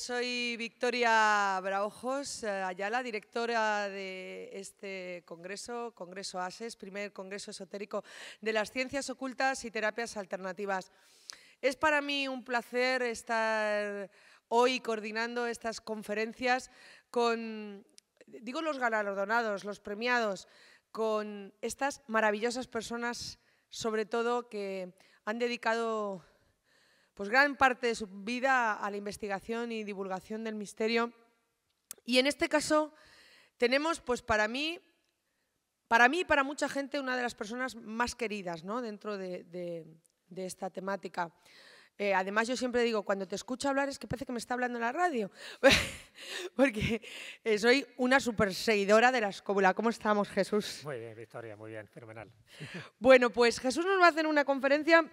soy Victoria Braojos eh, Ayala, directora de este congreso, Congreso ASES, primer congreso esotérico de las ciencias ocultas y terapias alternativas. Es para mí un placer estar hoy coordinando estas conferencias con, digo los galardonados, los premiados, con estas maravillosas personas, sobre todo que han dedicado pues gran parte de su vida a la investigación y divulgación del misterio. Y en este caso tenemos, pues para mí, para mí y para mucha gente, una de las personas más queridas ¿no? dentro de, de, esta temática. Eh, además, yo siempre digo, cuando te escucho hablar es que parece que me está hablando en la radio, porque eh, soy una super seguidora de la escóbula. ¿Cómo estamos, Jesús? Muy bien, Victoria, muy bien, fenomenal. bueno, pues Jesús nos va a hacer una conferencia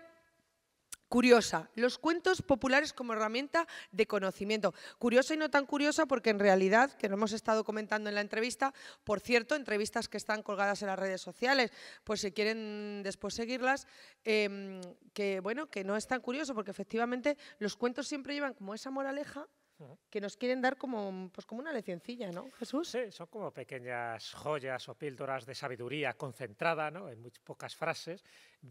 Curiosa, los cuentos populares como herramienta de conocimiento. Curiosa y no tan curiosa porque en realidad, que lo hemos estado comentando en la entrevista, por cierto, entrevistas que están colgadas en las redes sociales, pues si quieren después seguirlas, em, que bueno, que no es tan curioso porque efectivamente los cuentos siempre llevan como esa moraleja que nos quieren dar como, pues como una leccioncilla, ¿no, Jesús? Sí, son como pequeñas joyas o píldoras de sabiduría concentrada, ¿no? En muy pocas frases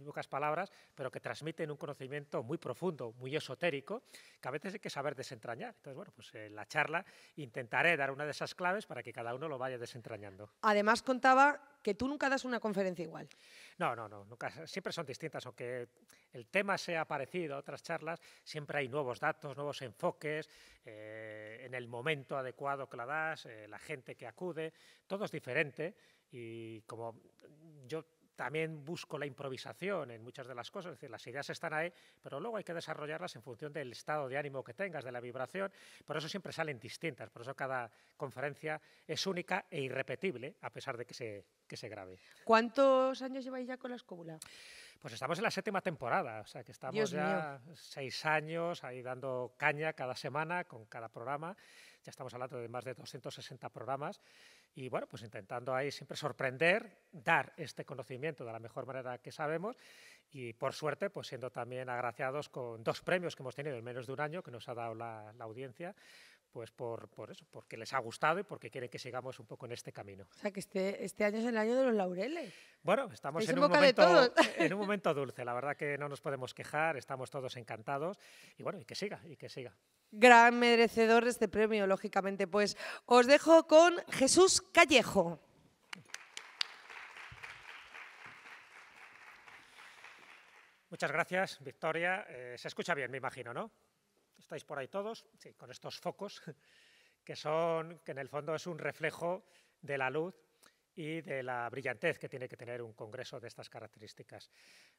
pocas palabras, pero que transmiten un conocimiento muy profundo, muy esotérico, que a veces hay que saber desentrañar. Entonces, bueno, pues en la charla intentaré dar una de esas claves para que cada uno lo vaya desentrañando. Además, contaba que tú nunca das una conferencia igual. No, no, no, nunca, siempre son distintas, aunque el tema sea parecido a otras charlas, siempre hay nuevos datos, nuevos enfoques, eh, en el momento adecuado que la das, eh, la gente que acude, todo es diferente y como yo también busco la improvisación en muchas de las cosas, es decir, las ideas están ahí, pero luego hay que desarrollarlas en función del estado de ánimo que tengas, de la vibración, por eso siempre salen distintas, por eso cada conferencia es única e irrepetible, a pesar de que se, que se grabe. ¿Cuántos años lleváis ya con la escóbula? Pues estamos en la séptima temporada, o sea que estamos ya seis años ahí dando caña cada semana con cada programa. Ya estamos hablando de más de 260 programas y bueno, pues intentando ahí siempre sorprender, dar este conocimiento de la mejor manera que sabemos y por suerte pues siendo también agraciados con dos premios que hemos tenido en menos de un año que nos ha dado la, audiencia pues por, eso, porque les ha gustado y porque quieren que sigamos un poco en este camino. O sea, que este, este año es el año de los laureles. Bueno, estamos en, un momento, en un, momento, dulce, la verdad que no nos podemos quejar, estamos todos encantados y bueno, y que siga, y que siga gran merecedor de este premio, lógicamente. Pues os dejo con Jesús Callejo. Muchas gracias, Victoria. Eh, se escucha bien, me imagino, ¿no? Estáis por ahí todos, con estos focos, que son, que en el fondo es un reflejo de la luz y de la brillantez que tiene que tener un congreso de estas características.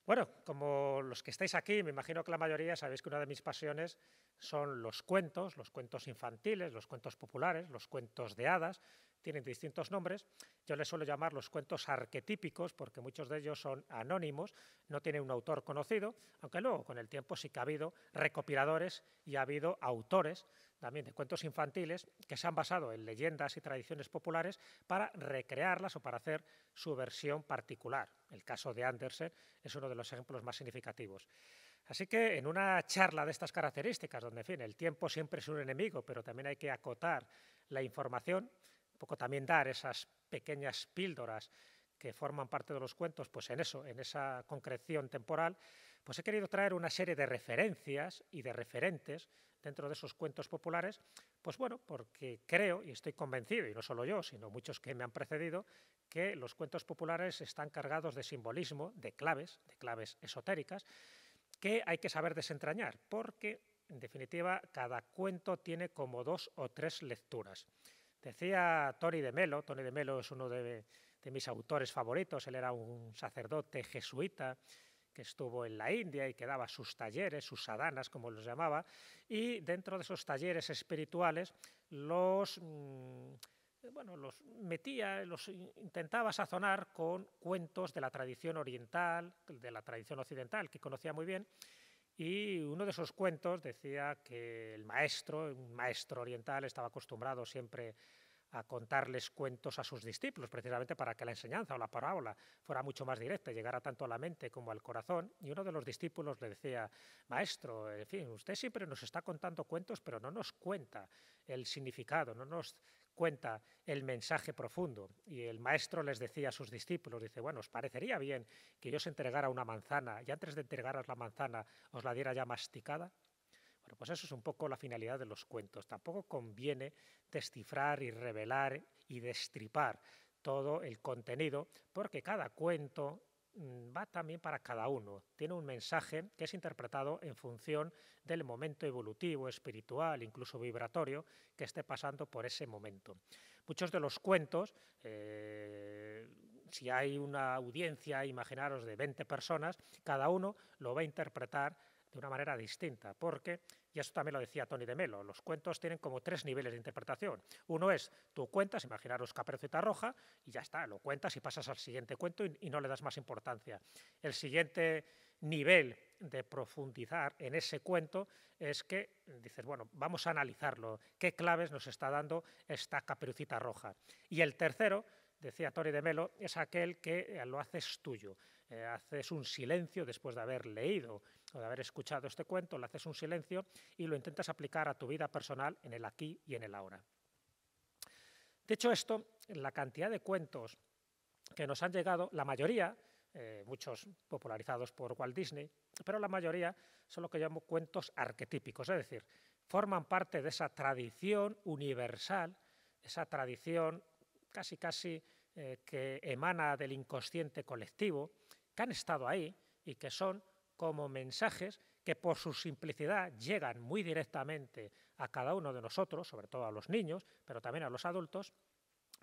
Bueno, como los que estáis aquí, me imagino que la mayoría sabéis que una de mis pasiones son los cuentos, los cuentos infantiles, los cuentos populares, los cuentos de hadas, tienen distintos nombres. Yo les suelo llamar los cuentos arquetípicos porque muchos de ellos son anónimos, no tienen un autor conocido, aunque luego con el tiempo sí que ha habido recopiladores y ha habido autores también de cuentos infantiles que se han basado en leyendas y tradiciones populares para recrearlas o para hacer su versión particular. El caso de Andersen es uno de los ejemplos más significativos. Así que en una charla de estas características, donde el tiempo siempre es un enemigo, pero también hay que acotar la información, poco también dar esas pequeñas píldoras que forman parte de los cuentos, pues en eso, en esa concreción temporal, pues he querido traer una serie de referencias y de referentes dentro de esos cuentos populares, pues bueno, porque creo y estoy convencido, y no solo yo, sino muchos que me han precedido, que los cuentos populares están cargados de simbolismo, de claves, de claves esotéricas, que hay que saber desentrañar, porque en definitiva cada cuento tiene como dos o tres lecturas. Decía Tony de Melo, Tony de Melo es uno de, de mis autores favoritos, él era un sacerdote jesuita, que estuvo en la India y que daba sus talleres, sus sadanas, como los llamaba, y dentro de esos talleres espirituales los... Mm, bueno, los metía, los intentaba sazonar con cuentos de la tradición oriental, de la tradición occidental, que conocía muy bien, y uno de esos cuentos decía que el maestro, un maestro oriental, estaba acostumbrado siempre a contarles cuentos a sus discípulos, precisamente para que la enseñanza o la parábola fuera mucho más directa llegara tanto a la mente como al corazón. Y uno de los discípulos le decía, Maestro, en fin, usted siempre nos está contando cuentos, pero no nos cuenta el significado, no nos cuenta el mensaje profundo. Y el maestro les decía a sus discípulos, dice, bueno, os parecería bien que yo os entregara una manzana y antes de entregaros la manzana os la diera ya masticada pues eso es un poco la finalidad de los cuentos. Tampoco conviene descifrar y revelar y destripar todo el contenido, porque cada cuento mm, va también para cada uno. Tiene un mensaje que es interpretado en función del momento evolutivo, espiritual, incluso vibratorio, que esté pasando por ese momento. Muchos de los cuentos, eh, si hay una audiencia, imaginaros, de 20 personas, cada uno lo va a interpretar de una manera distinta, porque, y esto también lo decía Tony de Melo, los cuentos tienen como tres niveles de interpretación. Uno es, tú cuentas, imaginaros Caperucita Roja, y ya está, lo cuentas y pasas al siguiente cuento y, no le das más importancia. El siguiente nivel de profundizar en ese cuento es que dices, bueno, vamos a analizarlo, qué claves nos está dando esta Caperucita Roja. Y el tercero, decía tony de Melo, es aquel que eh, lo haces tuyo, eh, haces un silencio después de haber leído de haber escuchado este cuento, le haces un silencio y lo intentas aplicar a tu vida personal en el aquí y en el ahora. De hecho, esto, la cantidad de cuentos que nos han llegado, la mayoría, eh, muchos popularizados por Walt Disney, pero la mayoría son lo que llamo cuentos arquetípicos, es decir, forman parte de esa tradición universal, esa tradición casi casi eh, que emana del inconsciente colectivo, que han estado ahí y que son como mensajes que por su simplicidad llegan muy directamente a cada uno de nosotros, sobre todo a los niños, pero también a los adultos,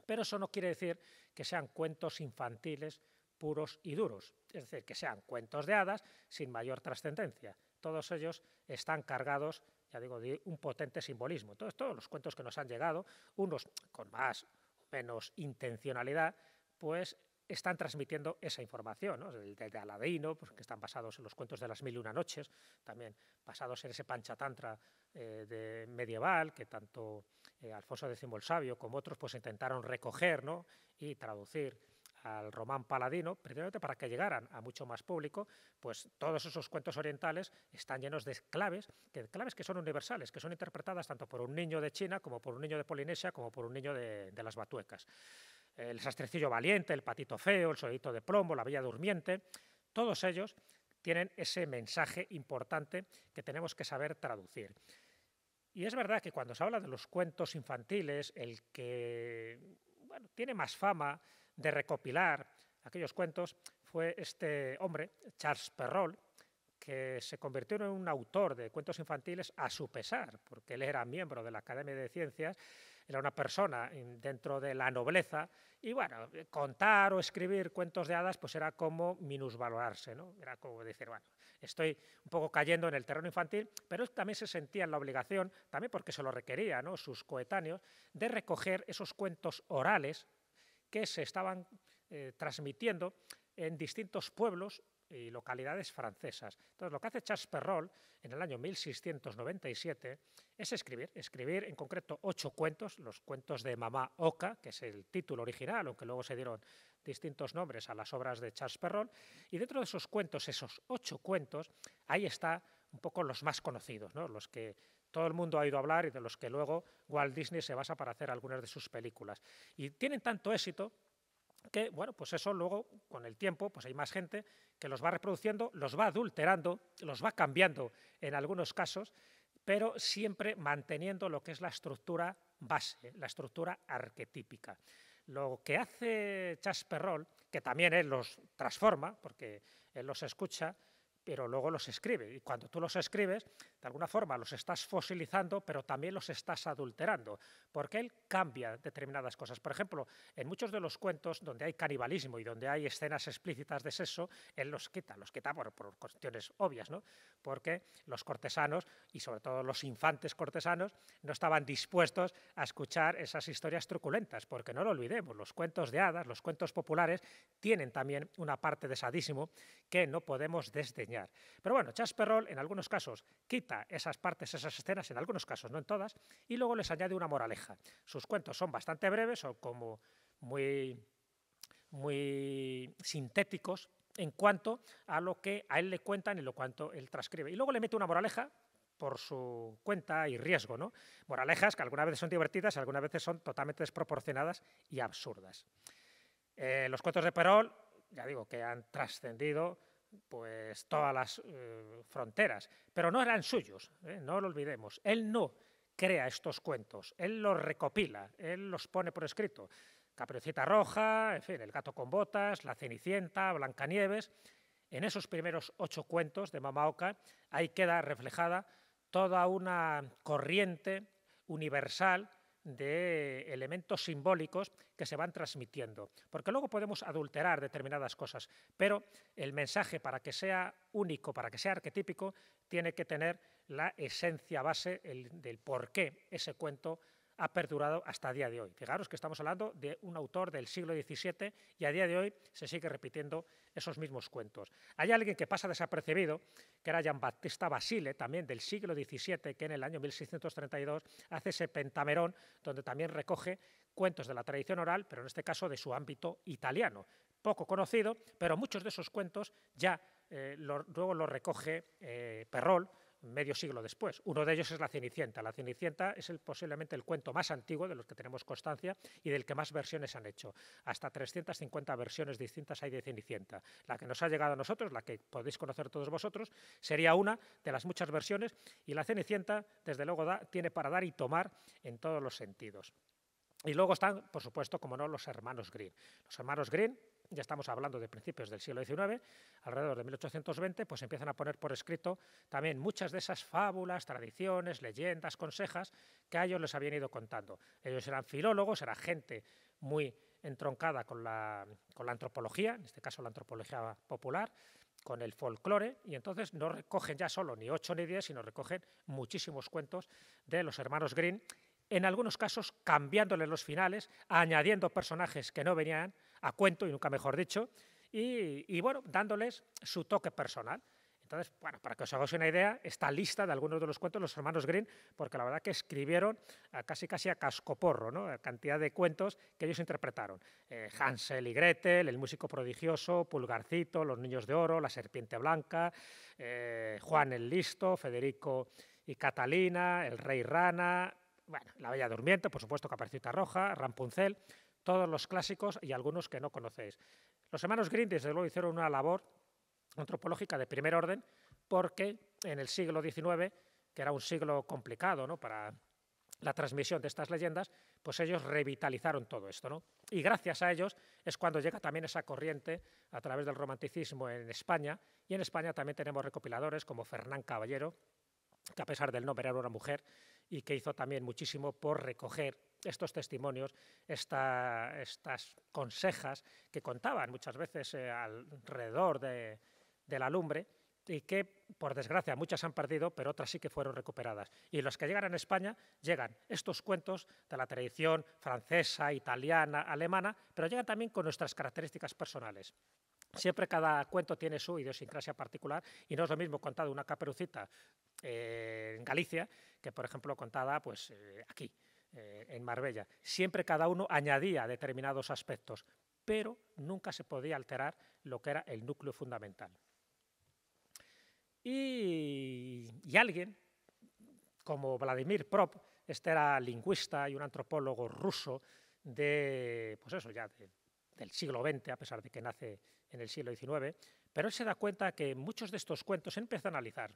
pero eso no quiere decir que sean cuentos infantiles puros y duros, es decir, que sean cuentos de hadas sin mayor trascendencia. Todos ellos están cargados, ya digo, de un potente simbolismo. Entonces, todos los cuentos que nos han llegado, unos con más o menos intencionalidad, pues están transmitiendo esa información, ¿no? El de, pues, que están basados en los cuentos de las mil y una noches, también basados en ese panchatantra eh, de medieval que tanto eh, Alfonso X el Sabio como otros pues, intentaron recoger ¿no? y traducir al román paladino, precisamente para que llegaran a mucho más público, pues todos esos cuentos orientales están llenos de claves, que, claves que son universales, que son interpretadas tanto por un niño de China como por un niño de Polinesia como por un niño de las Batuecas el sastrecillo valiente, el patito feo, el soldadito de plomo, la bella durmiente, todos ellos tienen ese mensaje importante que tenemos que saber traducir. Y es verdad que cuando se habla de los cuentos infantiles, el que tiene más fama de recopilar aquellos cuentos fue este hombre, Charles Perrault, que se convirtió en un autor de cuentos infantiles a su pesar, porque él era miembro de la Academia de Ciencias era una persona dentro de la nobleza, y bueno, contar o escribir cuentos de hadas pues era como minusvalorarse, ¿no? Era como decir, bueno, estoy un poco cayendo en el terreno infantil, pero también se sentía en la obligación, también porque se lo requería, ¿no? Sus coetáneos, de recoger esos cuentos orales que se estaban eh, transmitiendo en distintos pueblos y localidades francesas. Entonces, lo que hace Charles Perrault en el año 1697 es escribir, escribir en concreto ocho cuentos, los cuentos de Mamá Oca, que es el título original, aunque luego se dieron distintos nombres a las obras de Charles Perrault, y dentro de esos cuentos, esos ocho cuentos, ahí está un poco los más conocidos, los que todo el mundo ha oído hablar y de los que luego Walt Disney se basa para hacer algunas de sus películas. Y tienen tanto éxito que, bueno, pues eso luego con el tiempo, pues hay más gente que los va reproduciendo, los va adulterando, los va cambiando en algunos casos, pero siempre manteniendo lo que es la estructura base, la estructura arquetípica. Lo que hace Roll, que también él los transforma, porque él los escucha, pero luego los escribe. Y cuando tú los escribes, de alguna forma los estás fosilizando, pero también los estás adulterando, porque él cambia determinadas cosas. Por ejemplo, en muchos de los cuentos donde hay canibalismo y donde hay escenas explícitas de sexo, él los quita, los quita por, cuestiones obvias, ¿no? porque los cortesanos y sobre todo los infantes cortesanos no estaban dispuestos a escuchar esas historias truculentas, porque no lo olvidemos, los cuentos de hadas, los cuentos populares tienen también una parte de sadísimo que no podemos desdeñar. Pero bueno, Chasperol en algunos casos quita esas partes, esas escenas, en algunos casos, no en todas, y luego les añade una moraleja. Sus cuentos son bastante breves, son como muy, muy sintéticos en cuanto a lo que a él le cuentan y lo cuanto él transcribe. Y luego le mete una moraleja por su cuenta y riesgo, ¿no? Moralejas que algunas veces son divertidas, y algunas veces son totalmente desproporcionadas y absurdas. Eh, los cuentos de Perol, ya digo, que han trascendido pues todas las eh, fronteras, pero no eran suyos, ¿eh? no lo olvidemos. Él no crea estos cuentos, él los recopila, él los pone por escrito. Capricita Roja, en fin, El gato con botas, La Cenicienta, Blancanieves. En esos primeros ocho cuentos de Oca, ahí queda reflejada toda una corriente universal de elementos simbólicos que se van transmitiendo. Porque luego podemos adulterar determinadas cosas, pero el mensaje para que sea único, para que sea arquetípico, tiene que tener la esencia base del por qué ese cuento ha perdurado hasta día de hoy. Fijaros que estamos hablando de un autor del siglo XVII y a día de hoy se sigue repitiendo esos mismos cuentos. Hay alguien que pasa desapercibido, que era Giambattista Basile, también del siglo XVII, que en el año 1632 hace ese pentamerón, donde también recoge cuentos de la tradición oral, pero en este caso de su ámbito italiano. Poco conocido, pero muchos de esos cuentos ya eh, luego los recoge eh, Perrol medio siglo después. Uno de ellos es La Cenicienta. La Cenicienta es posiblemente el cuento más antiguo de los que tenemos constancia y del que más versiones han hecho. Hasta 350 versiones distintas hay de Cenicienta. La que nos ha llegado a nosotros, la que podéis conocer todos vosotros, sería una de las muchas versiones y La Cenicienta, desde luego, da, tiene para dar y tomar en todos los sentidos. Y luego están, por supuesto, como no, los hermanos Green. Los hermanos Green, ya estamos hablando de principios del siglo XIX, alrededor de 1820, pues empiezan a poner por escrito también muchas de esas fábulas, tradiciones, leyendas, consejas que a ellos les habían ido contando. Ellos eran filólogos, era gente muy entroncada con la, con la antropología, en este caso la antropología popular, con el folclore y entonces no recogen ya solo ni ocho ni diez, sino recogen muchísimos cuentos de los hermanos Green, en algunos casos cambiándoles los finales, añadiendo personajes que no venían a cuento, y nunca mejor dicho, y, bueno, dándoles su toque personal. Entonces, bueno, para que os hagáis una idea, esta lista de algunos de los cuentos los hermanos Green, porque la verdad que escribieron casi casi a cascoporro, ¿no? La cantidad de cuentos que ellos interpretaron. Eh, Hansel y Gretel, El músico prodigioso, Pulgarcito, Los niños de oro, La serpiente blanca, eh, Juan el listo, Federico y Catalina, El rey rana, bueno, La bella durmiente, por supuesto, capercita roja, Rampunzel todos los clásicos y algunos que no conocéis. Los hermanos Grimm, desde luego, hicieron una labor antropológica de primer orden porque en el siglo XIX, que era un siglo complicado ¿no? para la transmisión de estas leyendas, pues ellos revitalizaron todo esto. Y gracias a ellos es cuando llega también esa corriente a través del romanticismo en España. Y en España también tenemos recopiladores como Fernán Caballero, que a pesar del nombre era una mujer, y que hizo también muchísimo por recoger estos testimonios, estas consejas que contaban muchas veces eh, alrededor de, de la lumbre y que, por desgracia, muchas han perdido, pero otras sí que fueron recuperadas. Y los que llegan a España llegan estos cuentos de la tradición francesa, italiana, alemana, pero llegan también con nuestras características personales. Siempre cada cuento tiene su idiosincrasia particular y no es lo mismo contado una caperucita eh, en Galicia que, por ejemplo, contada pues, eh, aquí, eh, en Marbella. Siempre cada uno añadía determinados aspectos, pero nunca se podía alterar lo que era el núcleo fundamental. Y, alguien, como Vladimir Prop, este era lingüista y un antropólogo ruso de, pues eso, ya del siglo XX, a pesar de que nace en el siglo XIX, pero él se da cuenta que muchos de estos cuentos empieza a analizar.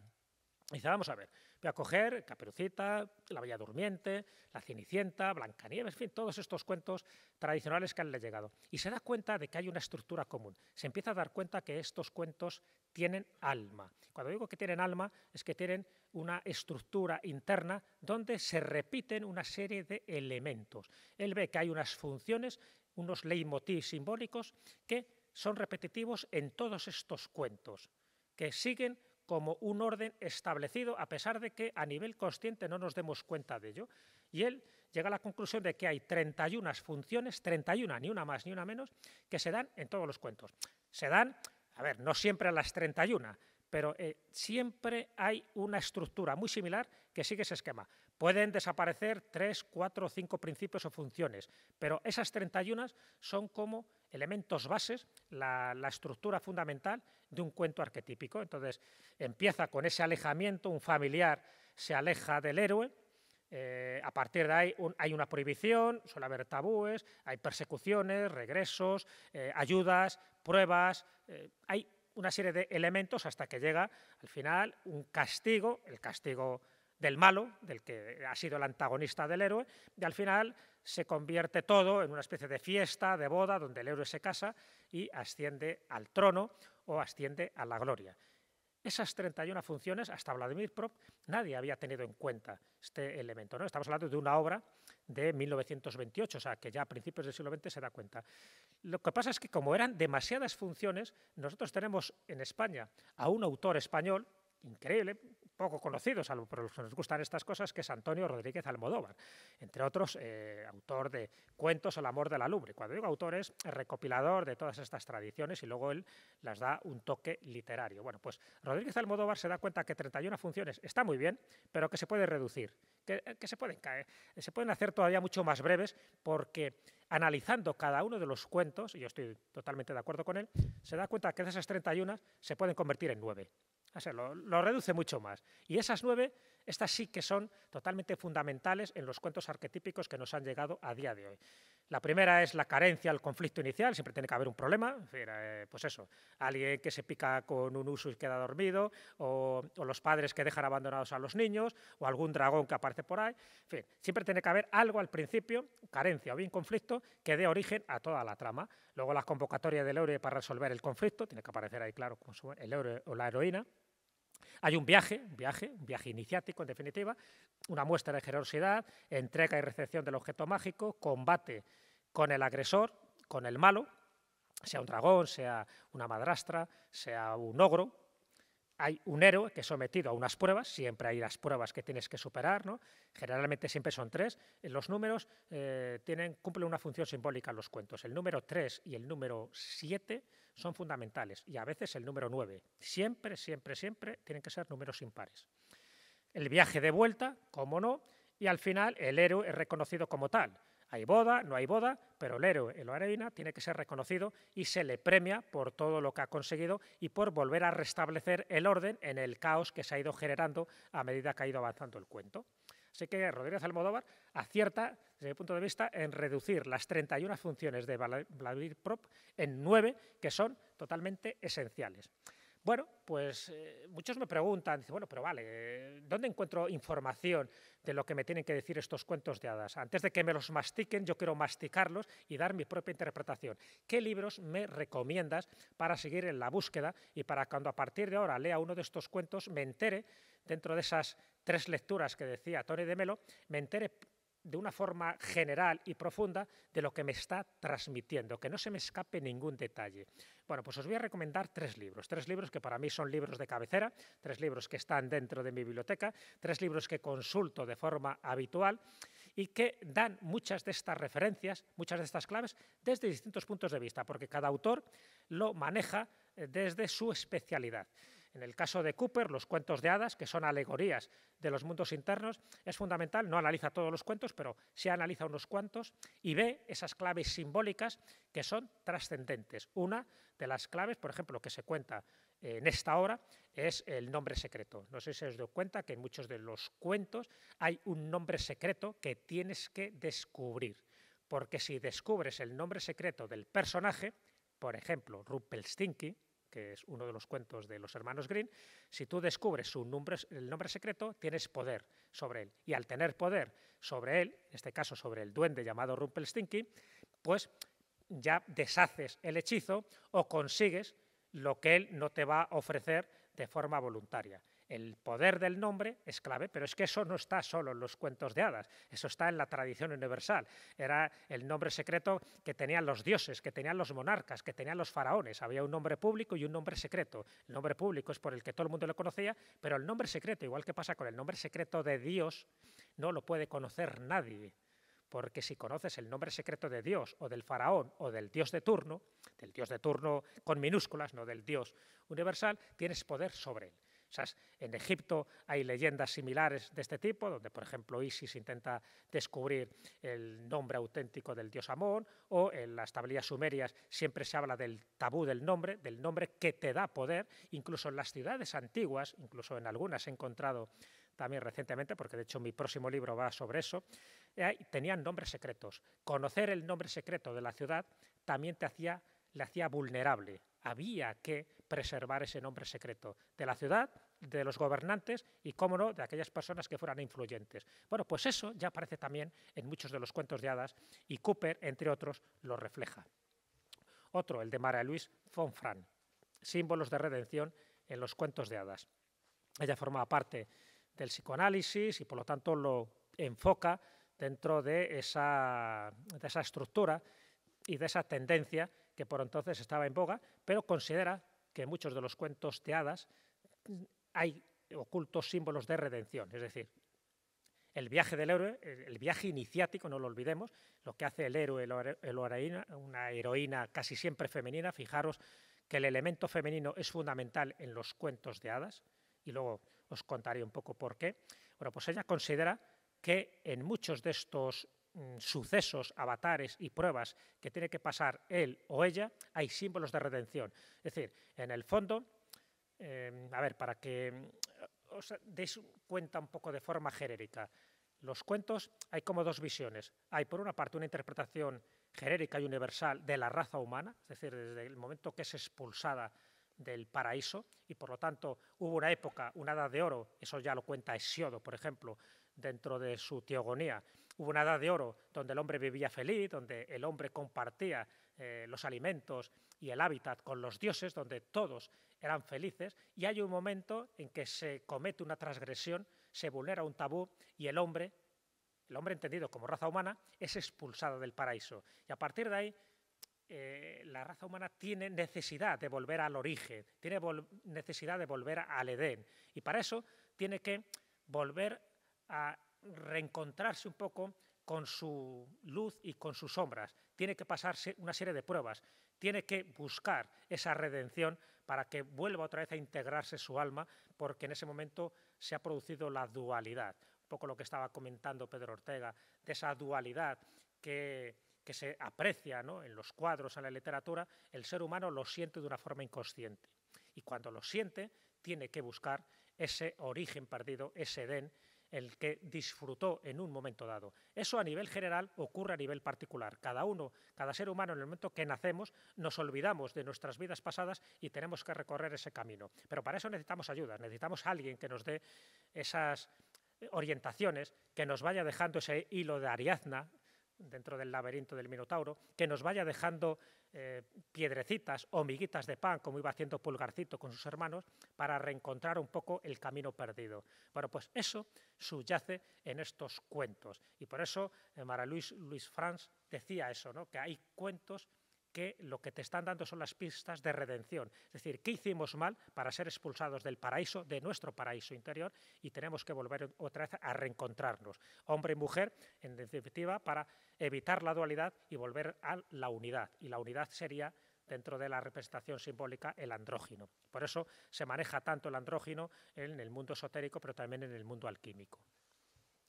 Dice, vamos a ver, voy a coger Caperucita, La Bella Durmiente, La Cenicienta, Blancanieves, en fin, todos estos cuentos tradicionales que han llegado. Y se da cuenta de que hay una estructura común. Se empieza a dar cuenta que estos cuentos tienen alma. Cuando digo que tienen alma, es que tienen una estructura interna donde se repiten una serie de elementos. Él ve que hay unas funciones, unos leitmotiv simbólicos que son repetitivos en todos estos cuentos, que siguen como un orden establecido, a pesar de que a nivel consciente no nos demos cuenta de ello. Y él llega a la conclusión de que hay 31 funciones, 31, ni una más ni una menos, que se dan en todos los cuentos. Se dan, a ver, no siempre a las 31, pero eh, siempre hay una estructura muy similar que sigue ese esquema. Pueden desaparecer tres, cuatro, cinco principios o funciones, pero esas 31 son como elementos bases, la, estructura fundamental de un cuento arquetípico. Entonces, empieza con ese alejamiento, un familiar se aleja del héroe, eh, a partir de ahí hay una prohibición, suele haber tabúes, hay persecuciones, regresos, eh, ayudas, pruebas, eh, hay una serie de elementos hasta que llega al final un castigo, el castigo del malo, del que ha sido el antagonista del héroe, y al final se convierte todo en una especie de fiesta, de boda, donde el héroe se casa y asciende al trono o asciende a la gloria. Esas 31 funciones, hasta Vladimir Prop, nadie había tenido en cuenta este elemento. ¿no? Estamos hablando de una obra de 1928, o sea, que ya a principios del siglo XX se da cuenta. Lo que pasa es que como eran demasiadas funciones, nosotros tenemos en España a un autor español, increíble, poco conocidos salvo por los que nos gustan estas cosas, que es Antonio Rodríguez Almodóvar, entre otros, eh, autor de Cuentos El amor de la lumbre. Cuando digo autor es recopilador de todas estas tradiciones y luego él las da un toque literario. Bueno, pues Rodríguez Almodóvar se da cuenta que 31 funciones está muy bien, pero que se puede reducir, que, eh, se, pueden, caer, eh, se pueden hacer todavía mucho más breves porque analizando cada uno de los cuentos, y yo estoy totalmente de acuerdo con él, se da cuenta que de esas 31 se pueden convertir en 9 lo, reduce mucho más. Y esas nueve, estas sí que son totalmente fundamentales en los cuentos arquetípicos que nos han llegado a día de hoy. La primera es la carencia al conflicto inicial, siempre tiene que haber un problema, eh, pues eso, alguien que se pica con un uso y queda dormido, o, los padres que dejan abandonados a los niños, o algún dragón que aparece por ahí, fin, siempre tiene que haber algo al principio, carencia o bien conflicto, que dé origen a toda la trama. Luego las convocatorias del héroe para resolver el conflicto, tiene que aparecer ahí claro el héroe o la heroína, hay un viaje, un viaje, un viaje iniciático en definitiva, una muestra de generosidad, entrega y recepción del objeto mágico, combate con el agresor, con el malo, sea un dragón, sea una madrastra, sea un ogro. Hay un héroe que es sometido a unas pruebas, siempre hay las pruebas que tienes que superar, ¿no? generalmente siempre son tres. Los números eh, cumplen una función simbólica en los cuentos. El número 3 y el número siete son fundamentales y a veces el número 9. Siempre, siempre, siempre tienen que ser números impares. El viaje de vuelta, cómo no, y al final el héroe es reconocido como tal. Hay boda, no hay boda, pero el héroe, el arena tiene que ser reconocido y se le premia por todo lo que ha conseguido y por volver a restablecer el orden en el caos que se ha ido generando a medida que ha ido avanzando el cuento. Sé que Rodríguez Almodóvar acierta, desde mi punto de vista, en reducir las 31 funciones de Vladimir Prop en 9 que son totalmente esenciales. Bueno, pues eh, muchos me preguntan, bueno, pero vale, ¿dónde encuentro información de lo que me tienen que decir estos cuentos de hadas? Antes de que me los mastiquen, yo quiero masticarlos y dar mi propia interpretación. ¿Qué libros me recomiendas para seguir en la búsqueda y para cuando a partir de ahora lea uno de estos cuentos me entere dentro de esas tres lecturas que decía Tony de Melo, me entere de una forma general y profunda de lo que me está transmitiendo, que no se me escape ningún detalle. Bueno, pues os voy a recomendar tres libros, tres libros que para mí son libros de cabecera, tres libros que están dentro de mi biblioteca, tres libros que consulto de forma habitual y que dan muchas de estas referencias, muchas de estas claves desde distintos puntos de vista, porque cada autor lo maneja eh, desde su especialidad. En el caso de Cooper, los cuentos de hadas, que son alegorías de los mundos internos, es fundamental, no analiza todos los cuentos, pero sí analiza unos cuantos y ve esas claves simbólicas que son trascendentes. Una de las claves, por ejemplo, que se cuenta eh, en esta obra, es el nombre secreto. No sé si os doy cuenta que en muchos de los cuentos hay un nombre secreto que tienes que descubrir, porque si descubres el nombre secreto del personaje, por ejemplo, Ruppelstinky que es uno de los cuentos de los hermanos Green, si tú descubres su nombre, el nombre secreto, tienes poder sobre él. Y al tener poder sobre él, en este caso sobre el duende llamado Rumpelstinky, pues ya deshaces el hechizo o consigues lo que él no te va a ofrecer de forma voluntaria. El poder del nombre es clave, pero es que eso no está solo en los cuentos de hadas, eso está en la tradición universal. Era el nombre secreto que tenían los dioses, que tenían los monarcas, que tenían los faraones. Había un nombre público y un nombre secreto. El nombre público es por el que todo el mundo lo conocía, pero el nombre secreto, igual que pasa con el nombre secreto de Dios, no lo puede conocer nadie porque si conoces el nombre secreto de Dios o del faraón o del Dios de turno, del Dios de turno con minúsculas, no del Dios universal, tienes poder sobre él en Egipto hay leyendas similares de este tipo, donde por ejemplo Isis intenta descubrir el nombre auténtico del dios Amón, o en las tablillas sumerias siempre se habla del tabú del nombre, del nombre que te da poder, incluso en las ciudades antiguas, incluso en algunas he encontrado también recientemente, porque de hecho mi próximo libro va sobre eso, eh, tenían nombres secretos. Conocer el nombre secreto de la ciudad también te le hacía vulnerable había que preservar ese nombre secreto de la ciudad, de los gobernantes y, cómo no, de aquellas personas que fueran influyentes. Bueno, pues eso ya aparece también en muchos de los cuentos de hadas y Cooper, entre otros, lo refleja. Otro, el de María Luis von Fran, símbolos de redención en los cuentos de hadas. Ella formaba parte del psicoanálisis y por lo tanto lo enfoca dentro de esa, de esa estructura y de esa tendencia que por entonces estaba en boga, pero considera que en muchos de los cuentos de hadas mm, hay ocultos símbolos de redención, es decir, el viaje del héroe, el viaje iniciático, no lo olvidemos, lo que hace el héroe, el heroína, una heroína casi siempre femenina, fijaros que el elemento femenino es fundamental en los cuentos de hadas, y luego os contaré un poco por qué. Bueno, pues ella considera que en muchos de estos Mm, sucesos, avatares y pruebas que tiene que pasar él o ella, hay símbolos de redención. Es decir, en el fondo, em, a ver, para que mm, os deis cuenta un poco de forma genérica, los cuentos hay como dos visiones. Hay por una parte una interpretación genérica y universal de la raza humana, es decir, desde el momento que es expulsada del paraíso y por lo tanto hubo una época, una edad de oro, eso ya lo cuenta Hesiodo, por ejemplo, dentro de su teogonía, Hubo una edad de oro donde el hombre vivía feliz, donde el hombre compartía eh, los alimentos y el hábitat con los dioses, donde todos eran felices, y hay un momento en que se comete una transgresión, se vulnera un tabú y el hombre, el hombre entendido como raza humana, es expulsado del paraíso. Y a partir de ahí eh, la raza humana tiene necesidad de volver al origen, tiene necesidad de volver al Edén. Y para eso tiene que volver a reencontrarse un poco con su luz y con sus sombras. Tiene que pasarse una serie de pruebas. Tiene que buscar esa redención para que vuelva otra vez a integrarse su alma, porque en ese momento se ha producido la dualidad. Un poco lo que estaba comentando Pedro Ortega, de esa dualidad que, se aprecia ¿no? en los cuadros, en la literatura, el ser humano lo siente de una forma inconsciente. Y cuando lo siente, tiene que buscar ese origen perdido, ese Edén, el que disfrutó en un momento dado. Eso a nivel general ocurre a nivel particular. Cada uno, cada ser humano en el momento que nacemos, nos olvidamos de nuestras vidas pasadas y tenemos que recorrer ese camino. Pero para eso necesitamos ayuda, necesitamos a alguien que nos dé esas eh, orientaciones, que nos vaya dejando ese hilo de Ariadna dentro del laberinto del Minotauro, que nos vaya dejando eh, piedrecitas o miguitas de pan, como iba haciendo Pulgarcito con sus hermanos, para reencontrar un poco el camino perdido. Bueno, pues eso subyace en estos cuentos. Y por eso eh, Mara Luis, Luis Franz decía eso, ¿no? que hay cuentos que lo que te están dando son las pistas de redención. Es decir, ¿qué hicimos mal para ser expulsados del paraíso, de nuestro paraíso interior, y tenemos que volver otra vez a reencontrarnos, hombre y mujer, en definitiva, para evitar la dualidad y volver a la unidad. Y la unidad sería dentro de la representación simbólica el andrógino. Por eso se maneja tanto el andrógino en el mundo esotérico, pero también en el mundo alquímico.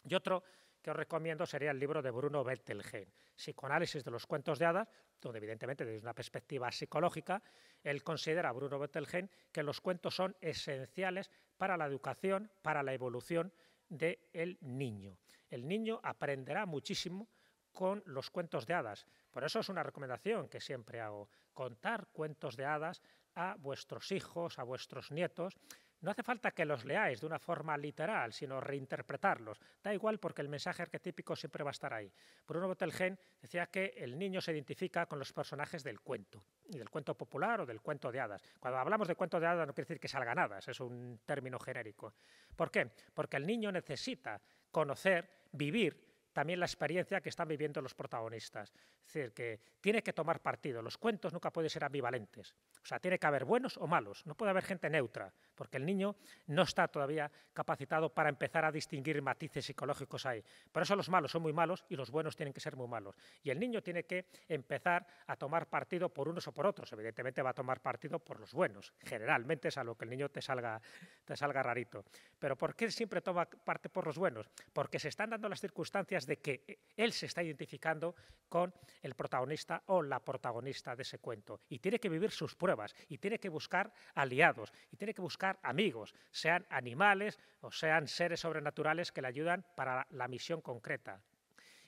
Y otro que os recomiendo sería el libro de Bruno Bettelheim, Psicoanálisis de los cuentos de hadas, donde evidentemente desde una perspectiva psicológica, él considera, Bruno Bettelheim que los cuentos son esenciales para la educación, para la evolución del el niño. El niño aprenderá muchísimo con los cuentos de hadas. Por eso es una recomendación que siempre hago, contar cuentos de hadas a vuestros hijos, a vuestros nietos, no hace falta que los leáis de una forma literal, sino reinterpretarlos. Da igual porque el mensaje arquetípico siempre va a estar ahí. Bruno Botelgen decía que el niño se identifica con los personajes del cuento, y del cuento popular o del cuento de hadas. Cuando hablamos de cuento de hadas no quiere decir que salgan hadas, es un término genérico. ¿Por qué? Porque el niño necesita conocer, vivir también la experiencia que están viviendo los protagonistas. Es decir, que tiene que tomar partido. Los cuentos nunca pueden ser ambivalentes sea, tiene que haber buenos o malos, no puede haber gente neutra, porque el niño no está todavía capacitado para empezar a distinguir matices psicológicos ahí. Por eso los malos son muy malos y los buenos tienen que ser muy malos. Y el niño tiene que empezar a tomar partido por unos o por otros. Evidentemente va a tomar partido por los buenos, generalmente es a lo que el niño te salga, te salga rarito. Pero ¿por qué siempre toma parte por los buenos? Porque se están dando las circunstancias de que él se está identificando con el protagonista o la protagonista de ese cuento y tiene que vivir sus pruebas y tiene que buscar aliados y tiene que buscar amigos, sean animales o sean seres sobrenaturales que le ayudan para la misión concreta.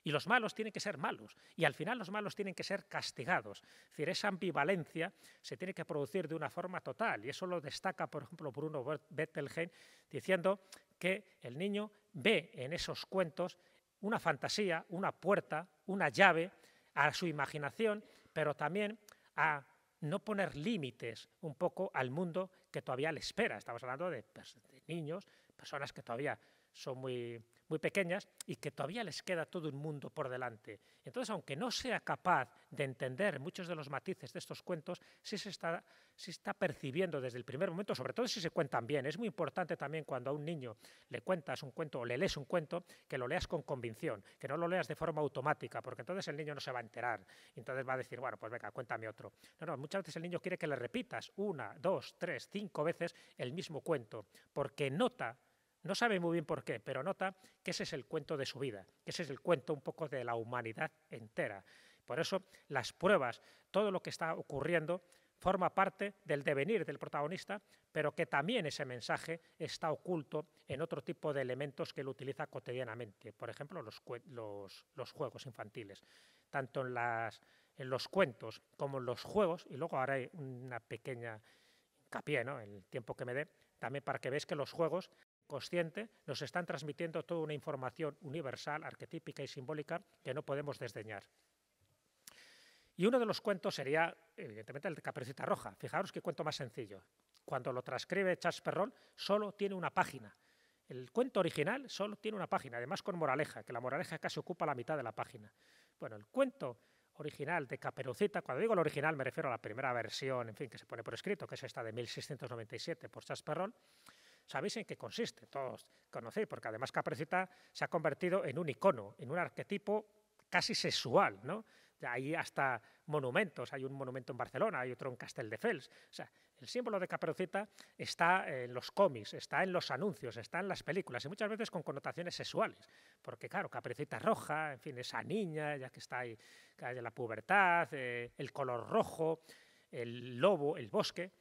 Y los malos tienen que ser malos. Y al final los malos tienen que ser castigados. Es decir, esa ambivalencia se tiene que producir de una forma total. Y eso lo destaca, por ejemplo, Bruno Bettelheim, diciendo que el niño ve en esos cuentos una fantasía, una puerta, una llave a su imaginación, pero también a no poner límites un poco al mundo que todavía le espera. Estamos hablando de, niños, personas que todavía son muy, muy pequeñas y que todavía les queda todo un mundo por delante. Entonces, aunque no sea capaz de entender muchos de los matices de estos cuentos, sí se está, está percibiendo desde el primer momento, sobre todo si se cuentan bien. Es muy importante también cuando a un niño le cuentas un cuento o le lees un cuento, que lo leas con convicción, que no lo leas de forma automática, porque entonces el niño no se va a enterar. Entonces va a decir, bueno, pues venga, cuéntame otro. No, no, muchas veces el niño quiere que le repitas una, dos, tres, cinco veces el mismo cuento, porque nota no sabe muy bien por qué, pero nota que ese es el cuento de su vida, que ese es el cuento un poco de la humanidad entera. Por eso las pruebas, todo lo que está ocurriendo, forma parte del devenir del protagonista, pero que también ese mensaje está oculto en otro tipo de elementos que él utiliza cotidianamente, por ejemplo, los, juegos infantiles, tanto en, los cuentos como en los juegos, y luego haré una pequeña hincapié, ¿no? el tiempo que me dé, también para que veáis que los juegos consciente, nos están transmitiendo toda una información universal, arquetípica y simbólica que no podemos desdeñar. Y uno de los cuentos sería, evidentemente, el de Caperucita Roja. Fijaros qué cuento más sencillo. Cuando lo transcribe Charles solo tiene una página. El cuento original solo tiene una página, además con moraleja, que la moraleja casi ocupa la mitad de la página. Bueno, el cuento original de Caperucita, cuando digo el original me refiero a la primera versión, en fin, que se pone por escrito, que es esta de 1697 por Charles sabéis en qué consiste, todos conocéis, porque además Capricita se ha convertido en un icono, en un arquetipo casi sexual, ¿no? Hay hasta monumentos, hay un monumento en Barcelona, hay otro en Castelldefels. O sea, el símbolo de Capricita está en los cómics, está en los anuncios, está en las películas y muchas veces con connotaciones sexuales. Porque, claro, Capricita roja, en fin, esa niña, ya que está ahí, de la pubertad, eh, el color rojo, el lobo, el bosque.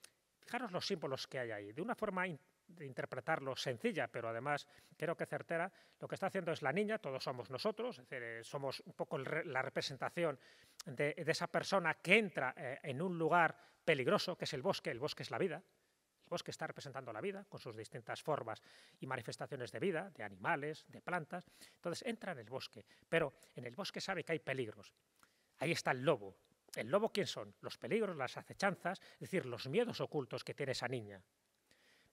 Fijaros los símbolos que hay ahí. De una forma de interpretarlo sencilla, pero además creo que certera, lo que está haciendo es la niña, todos somos nosotros, eh, somos un poco la representación de, esa persona que entra eh, en un lugar peligroso, que es el bosque, el bosque es la vida, el bosque está representando la vida, con sus distintas formas y manifestaciones de vida, de animales, de plantas. Entonces entra en el bosque, pero en el bosque sabe que hay peligros. Ahí está el lobo. ¿El lobo quién son? Los peligros, las acechanzas, es decir, los miedos ocultos que tiene esa niña.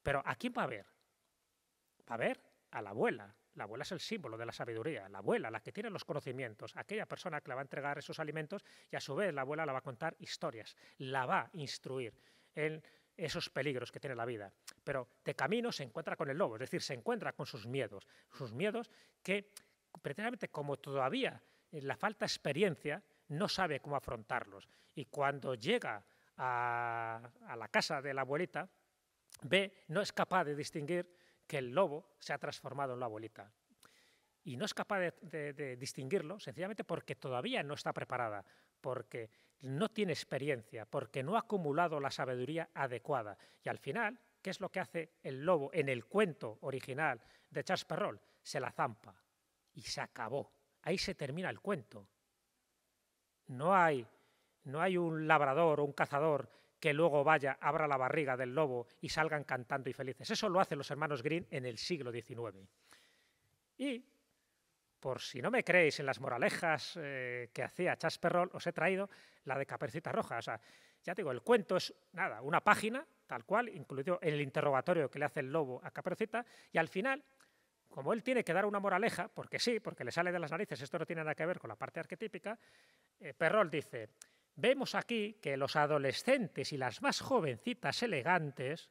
Pero ¿a quién va a ver? Va a ver a la abuela. La abuela es el símbolo de la sabiduría, la abuela, la que tiene los conocimientos, aquella persona que le va a entregar esos alimentos y a su vez la abuela la va a contar historias, la va a instruir en esos peligros que tiene la vida. Pero de camino se encuentra con el lobo, es decir, se encuentra con sus miedos, sus miedos que precisamente como todavía eh, la falta de experiencia, no sabe cómo afrontarlos. Y cuando llega a la casa de la abuelita, B no es capaz de distinguir que el lobo se ha transformado en la abuelita. Y no es capaz de, distinguirlo sencillamente porque todavía no está preparada, porque no tiene experiencia, porque no ha acumulado la sabiduría adecuada. Y al final, ¿qué es lo que hace el lobo en el cuento original de Charles Perrault? Se la zampa y se acabó. Ahí se termina el cuento. No hay, no hay un labrador o un cazador que luego vaya, abra la barriga del lobo y salgan cantando y felices. Eso lo hacen los hermanos Green en el siglo XIX. Y, por si no me creéis en las moralejas eh, que hacía Chas os he traído la de Capercita Roja. O sea, ya digo, el cuento es nada, una página, tal cual, incluido el interrogatorio que le hace el lobo a Capercita, y al final como él tiene que dar una moraleja, porque sí, porque le sale de las narices, esto no tiene nada que ver con la parte arquetípica, eh, Perrol dice, vemos aquí que los adolescentes y las más jovencitas elegantes,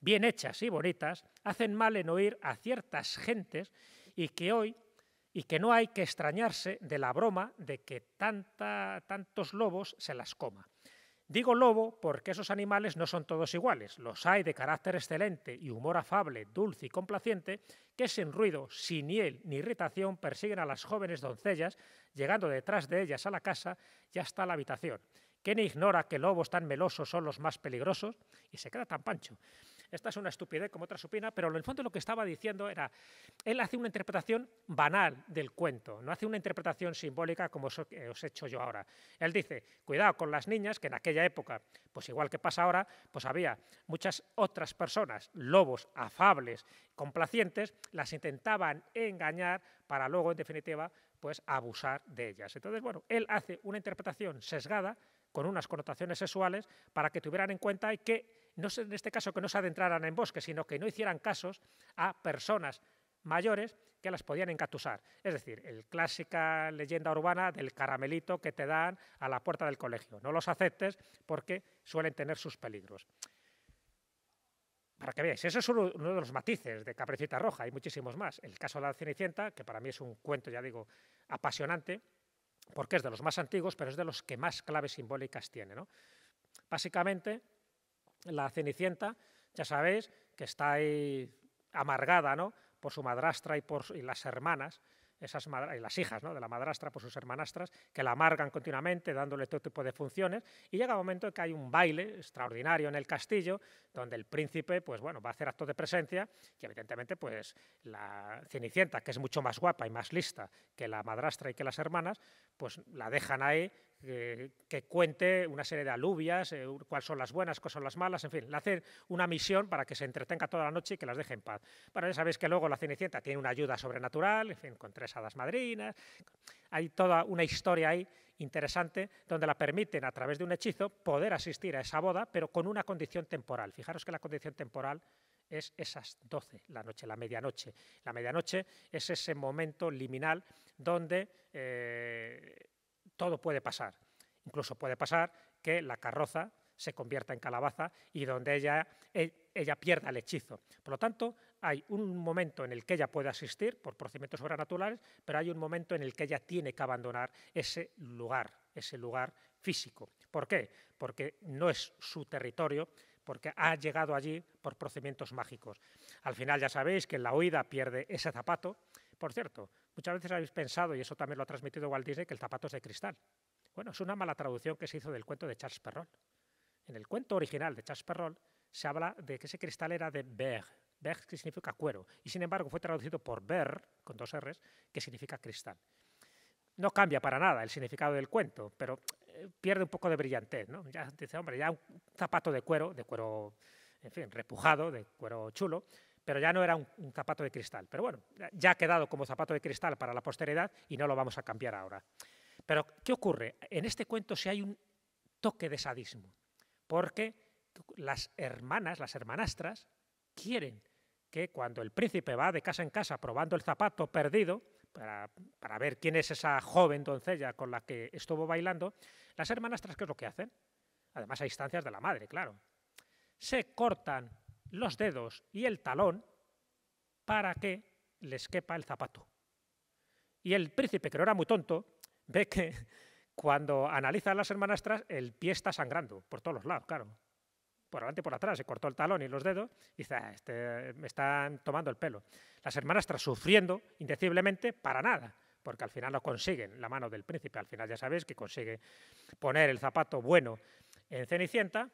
bien hechas y bonitas, hacen mal en oír a ciertas gentes y que hoy y que no hay que extrañarse de la broma de que tantos lobos se las coma. Digo lobo porque esos animales no son todos iguales. Los hay de carácter excelente y humor afable, dulce y complaciente, que sin ruido, sin hiel ni irritación persiguen a las jóvenes doncellas, Llegando detrás de ellas a la casa ya está la habitación. Kenny ignora que lobos tan melosos son los más peligrosos y se queda tan pancho. Esta es una estupidez como otra supina, pero en el fondo lo que estaba diciendo era, él hace una interpretación banal del cuento, no hace una interpretación simbólica como os, eh, os he hecho yo ahora. Él dice, cuidado con las niñas, que en aquella época, pues igual que pasa ahora, pues había muchas otras personas, lobos afables, complacientes, las intentaban engañar para luego, en definitiva, pues abusar de ellas. Entonces, bueno, él hace una interpretación sesgada con unas connotaciones sexuales para que tuvieran en cuenta que no en este caso que no se adentraran en bosques, sino que no hicieran casos a personas mayores que las podían encatusar. Es decir, el clásica leyenda urbana del caramelito que te dan a la puerta del colegio. No los aceptes porque suelen tener sus peligros. Para que veáis, eso es uno, de los matices de Caprecita Roja, hay muchísimos más. El caso de la Cenicienta, que para mí es un cuento, ya digo, apasionante, porque es de los más antiguos, pero es de los que más claves simbólicas tiene. Básicamente, la Cenicienta, ya sabéis que está ahí amargada ¿no? por su madrastra y por las hermanas, esas y las hijas ¿no? de la madrastra por sus hermanastras, que la amargan continuamente dándole todo tipo de funciones, y llega un momento en que hay un baile extraordinario en el castillo, donde el príncipe pues, bueno, va a hacer actos de presencia, y evidentemente pues, la Cenicienta, que es mucho más guapa y más lista que la madrastra y que las hermanas, pues la dejan ahí, eh, que cuente una serie de alubias, eh, cuáles son las buenas, cuáles son las malas, en fin, le hacen una misión para que se entretenga toda la noche y que las deje en paz. para ya sabéis que luego la Cenicienta tiene una ayuda sobrenatural, en fin, con tres hadas madrinas, hay toda una historia ahí interesante donde la permiten a través de un hechizo poder asistir a esa boda, pero con una condición temporal. Fijaros que la condición temporal es esas 12, la noche, la medianoche. La medianoche es ese momento liminal donde eh, todo puede pasar. Incluso puede pasar que la carroza se convierta en calabaza y donde ella, e, ella pierda el hechizo. Por lo tanto, hay un momento en el que ella puede asistir por procedimientos sobrenaturales, pero hay un momento en el que ella tiene que abandonar ese lugar, ese lugar físico. ¿Por qué? Porque no es su territorio, porque ha llegado allí por procedimientos mágicos. Al final ya sabéis que en la huida pierde ese zapato. Por cierto, muchas veces habéis pensado, y eso también lo ha transmitido Walt Disney, que el zapato es de cristal. Bueno, es una mala traducción que se hizo del cuento de Charles Perrault. En el cuento original de Charles Perrault se habla de que ese cristal era de ver ver que significa cuero, y sin embargo fue traducido por ver, con dos R's, que significa cristal no cambia para nada el significado del cuento, pero pierde un poco de brillantez, ¿no? Ya dice, hombre, ya un zapato de cuero, de cuero, en fin, repujado, de cuero chulo, pero ya no era un, un, zapato de cristal. Pero bueno, ya ha quedado como zapato de cristal para la posteridad y no lo vamos a cambiar ahora. Pero, ¿qué ocurre? En este cuento sí hay un toque de sadismo, porque las hermanas, las hermanastras, quieren que cuando el príncipe va de casa en casa probando el zapato perdido, para, ver quién es esa joven doncella con la que estuvo bailando, las hermanastras qué es lo que hacen, además a instancias de la madre, claro, se cortan los dedos y el talón para que les quepa el zapato. Y el príncipe, que no era muy tonto, ve que cuando analiza a las hermanastras, el pie está sangrando por todos los lados, claro por delante y por atrás, se cortó el talón y los dedos, y dice, ah, este, me están tomando el pelo. Las hermanas, están sufriendo indeciblemente, para nada, porque al final lo consiguen, la mano del príncipe, al final ya sabéis que consigue poner el zapato bueno en Cenicienta,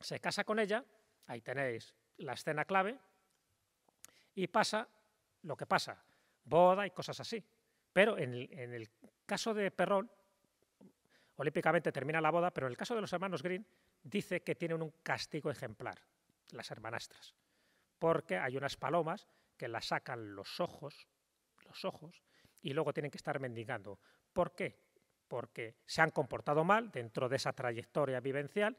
se casa con ella, ahí tenéis la escena clave, y pasa lo que pasa, boda y cosas así. Pero en el, en el caso de Perrón, Olímpicamente termina la boda, pero en el caso de los hermanos Green dice que tienen un castigo ejemplar, las hermanastras, porque hay unas palomas que las sacan los ojos, los ojos, y luego tienen que estar mendigando. ¿Por qué? Porque se han comportado mal dentro de esa trayectoria vivencial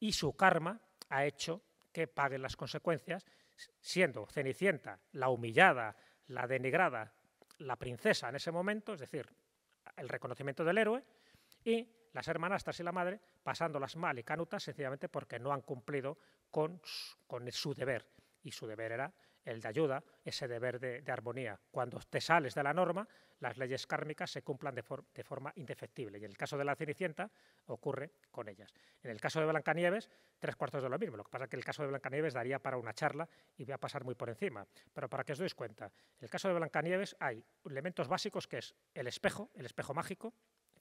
y su karma ha hecho que paguen las consecuencias, siendo Cenicienta la humillada, la denigrada, la princesa en ese momento, es decir, el reconocimiento del héroe, y las hermanastras y la madre pasándolas mal y canutas sencillamente porque no han cumplido con, con su deber. Y su deber era el de ayuda, ese deber de, armonía. Cuando te sales de la norma, las leyes kármicas se cumplan de, forma indefectible. Y en el caso de la Cenicienta ocurre con ellas. En el caso de Blancanieves, tres cuartos de lo mismo. Lo que pasa es que el caso de Blancanieves daría para una charla y voy a pasar muy por encima. Pero para que os deis cuenta, en el caso de Blancanieves hay elementos básicos que es el espejo, el espejo mágico,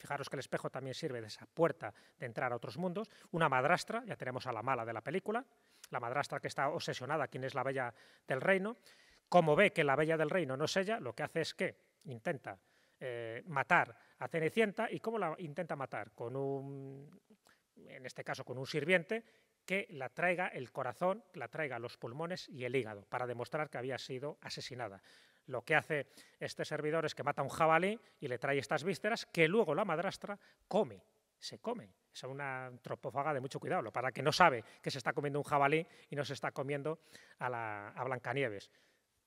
Fijaros que el espejo también sirve de esa puerta de entrar a otros mundos. Una madrastra, ya tenemos a la mala de la película, la madrastra que está obsesionada, quién es la bella del reino. Como ve que la bella del reino no es ella, lo que hace es que intenta eh, matar a Cenicienta. ¿Y cómo la intenta matar? Con un, en este caso, con un sirviente que la traiga el corazón, la traiga los pulmones y el hígado, para demostrar que había sido asesinada. Lo que hace este servidor es que mata un jabalí y le trae estas vísceras que luego la madrastra come, se come. Es una antropófaga de mucho cuidado, para que no sabe que se está comiendo un jabalí y no se está comiendo a, la, a Blancanieves.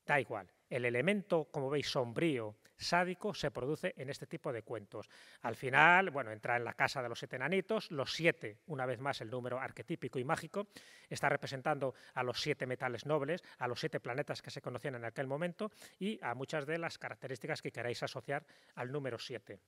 Da igual. El elemento, como veis, sombrío, sádico, se produce en este tipo de cuentos. Al final, bueno, entra en la casa de los siete enanitos, los siete, una vez más el número arquetípico y mágico, está representando a los siete metales nobles, a los siete planetas que se conocían en aquel momento y a muchas de las características que queráis asociar al número siete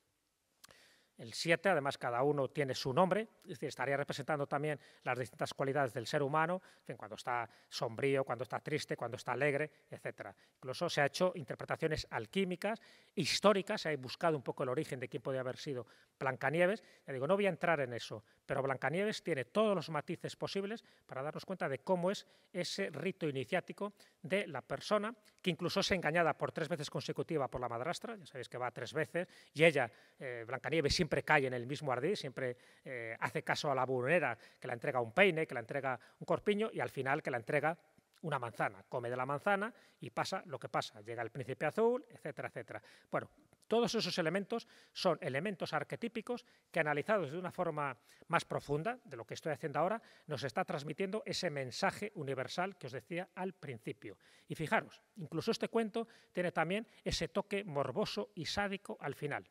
el 7, además cada uno tiene su nombre, es decir, estaría representando también las distintas cualidades del ser humano, cuando está sombrío, cuando está triste, cuando está alegre, etc. Incluso se ha hecho interpretaciones alquímicas, históricas, se ha buscado un poco el origen de quién podía haber sido Blancanieves, le digo, no voy a entrar en eso, pero Blancanieves tiene todos los matices posibles para darnos cuenta de cómo es ese rito iniciático de la persona que incluso es engañada por tres veces consecutiva por la madrastra, ya sabéis que va tres veces, y ella, eh, Blancanieves, siempre cae en el mismo ardid, siempre eh, hace caso a la burera que la entrega un peine, que la entrega un corpiño y al final que la entrega una manzana, come de la manzana y pasa lo que pasa, llega el príncipe azul, etcétera, etcétera. Bueno, todos esos elementos son elementos arquetípicos que analizados de una forma más profunda de lo que estoy haciendo ahora, nos está transmitiendo ese mensaje universal que os decía al principio. Y fijaros, incluso este cuento tiene también ese toque morboso y sádico al final.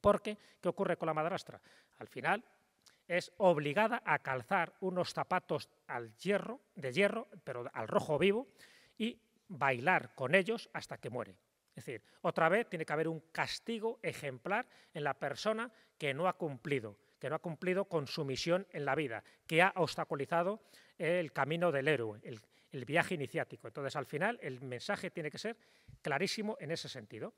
Porque, ¿qué ocurre con la madrastra? Al final es obligada a calzar unos zapatos al hierro, de hierro, pero al rojo vivo, y bailar con ellos hasta que muere. Es decir, otra vez tiene que haber un castigo ejemplar en la persona que no ha cumplido, que no ha cumplido con su misión en la vida, que ha obstaculizado el camino del héroe, el, viaje iniciático. Entonces, al final, el mensaje tiene que ser clarísimo en ese sentido.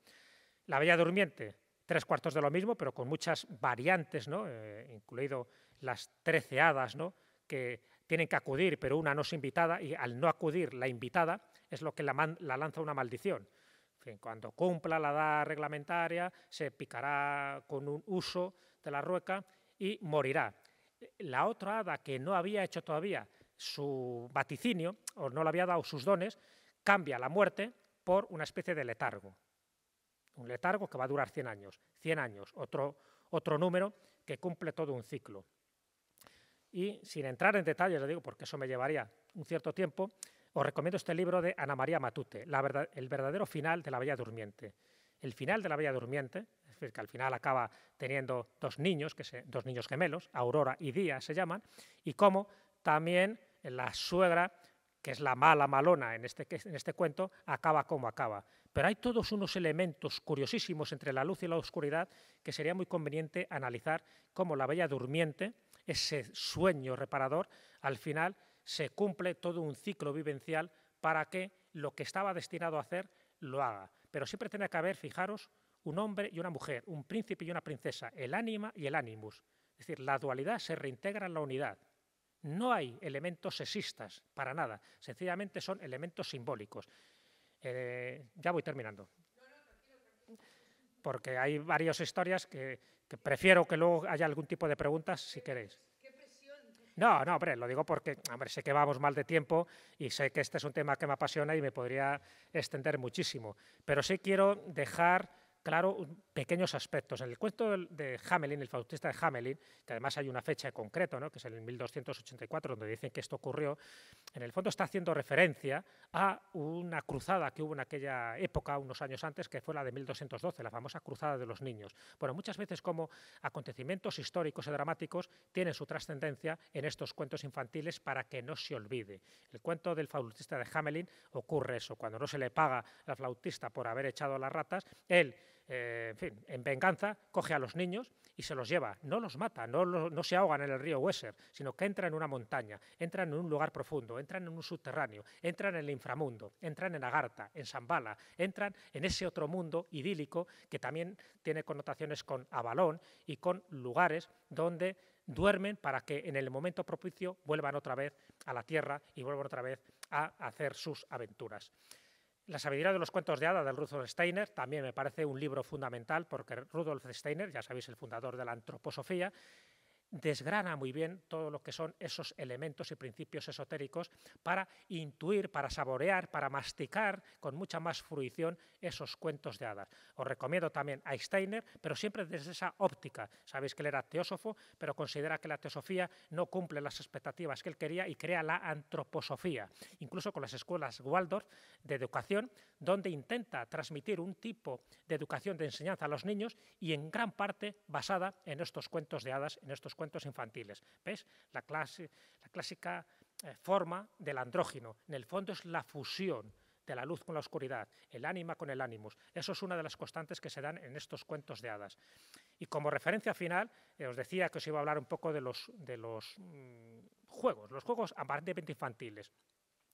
La Bella Durmiente, tres cuartos de lo mismo, pero con muchas variantes, ¿no? Eh, incluido las trece hadas, ¿no? que tienen que acudir, pero una no es invitada, y al no acudir la invitada es lo que la lanza una maldición cuando cumpla la edad reglamentaria, se picará con un uso de la rueca y morirá. La otra hada que no había hecho todavía su vaticinio, o no le había dado sus dones, cambia la muerte por una especie de letargo. Un letargo que va a durar 100 años. 100 años, otro, otro número que cumple todo un ciclo. Y sin entrar en detalles, le digo, porque eso me llevaría un cierto tiempo, os recomiendo este libro de Ana María Matute, la verdad, El verdadero final de la Bella Durmiente. El final de la Bella Durmiente, es decir, que al final acaba teniendo dos niños, que dos niños gemelos, Aurora y Día se llaman, y cómo también la suegra, que es la mala malona en este, en este cuento, acaba como acaba. Pero hay todos unos elementos curiosísimos entre la luz y la oscuridad que sería muy conveniente analizar cómo la Bella Durmiente, ese sueño reparador, al final se cumple todo un ciclo vivencial para que lo que estaba destinado a hacer lo haga. Pero siempre tiene que haber, fijaros, un hombre y una mujer, un príncipe y una princesa, el ánima y el animus, Es decir, la dualidad se reintegra en la unidad. No hay elementos sexistas, para nada. Sencillamente son elementos simbólicos. Eh, ya voy terminando. Porque hay varias historias que prefiero que luego haya algún tipo de preguntas, si queréis. No, no, hombre, lo digo porque, sé que vamos mal de tiempo y sé que este es un tema que me apasiona y me podría extender muchísimo, pero sí quiero dejar claro pequeños aspectos. En el cuento de Hamelin, el fautista de Hamelin, que además hay una fecha concreta, concreto, ¿no? que es el 1284, donde dicen que esto ocurrió, en el fondo está haciendo referencia a una cruzada que hubo en aquella época, unos años antes, que fue la de 1212, la famosa cruzada de los niños. Bueno, muchas veces como acontecimientos históricos y dramáticos tienen su trascendencia en estos cuentos infantiles para que no se olvide. El cuento del flautista de Hamelin ocurre eso, cuando no se le paga al flautista por haber echado las ratas, él eh, en fin, en venganza, coge a los niños y se los lleva. No los mata, no, no se ahogan en el río Weser, sino que entran en una montaña, entran en un lugar profundo, entran en un subterráneo, entran en el inframundo, entran en Agartha, en Zambala, entran en ese otro mundo idílico que también tiene connotaciones con Avalón y con lugares donde duermen para que en el momento propicio vuelvan otra vez a la tierra y vuelvan otra vez a hacer sus aventuras. La sabiduría de los cuentos de hada de Rudolf Steiner también me parece un libro fundamental porque Rudolf Steiner, ya sabéis, el fundador de la antroposofía, desgrana muy bien todo lo que son esos elementos y principios esotéricos para intuir, para saborear, para masticar con mucha más fruición esos cuentos de hadas. Os recomiendo también a Steiner, pero siempre desde esa óptica. Sabéis que él era teósofo, pero considera que la teosofía no cumple las expectativas que él quería y crea la antroposofía. Incluso con las escuelas Waldorf de educación donde intenta transmitir un tipo de educación de enseñanza a los niños y en gran parte basada en estos cuentos de hadas, en estos cuentos infantiles. ¿Ves? La, clásica eh, forma del andrógino. En el fondo es la fusión de la luz con la oscuridad, el ánima con el ánimus. Eso es una de las constantes que se dan en estos cuentos de hadas. Y como referencia final, eh, os decía que os iba a hablar un poco de los, mm, juegos, los juegos aparentemente infantiles.